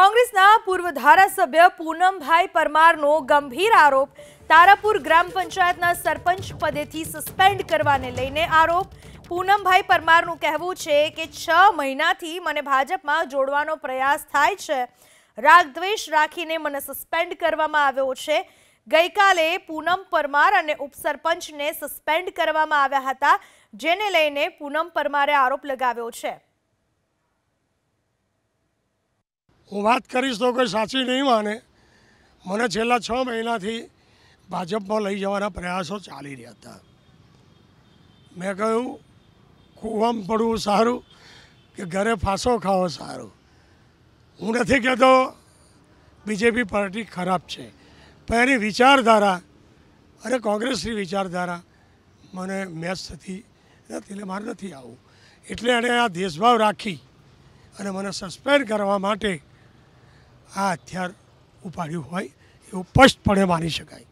કોંગ્રેસના પૂર્વ ધારાસભ્ય પૂનમભાઈ પરમારનો ગંભીર આરોપ તારાપુર ગ્રામ પંચાયતના સરપંચ પદેથી સસ્પેન્ડ કરવાને લઈને આરોપ પૂનમભાઈ પરમારનું કહેવું છે કે છ મહિનાથી મને ભાજપમાં જોડવાનો પ્રયાસ થાય છે રાગદ્વેષ રાખીને મને સસ્પેન્ડ કરવામાં આવ્યો છે ગઈકાલે પૂનમ પરમાર અને ઉપસરપંચને સસ્પેન્ડ કરવામાં આવ્યા હતા જેને લઈને પૂનમ પરમારે આરોપ લગાવ્યો છે હું વાત કરીશ તો કોઈ સાચી નહીં માને મને છેલ્લા છ મહિનાથી ભાજપમાં લઈ જવાના પ્રયાસો ચાલી રહ્યા હતા મેં કહ્યું કૂવામાં પડવું સારું કે ઘરે ફાંસો ખાવો સારું હું નથી કહેતો બીજેપી પાર્ટી ખરાબ છે પણ એની વિચારધારા અને કોંગ્રેસની વિચારધારા મને મેચ થતી નથી એટલે મારે નથી આવવું એટલે એણે આ દેશભાવ રાખી અને મને સસ્પેન્ડ કરવા માટે આ હથિયાર ઉપાડ્યું હોય એવું સ્પષ્ટપણે માની શકાય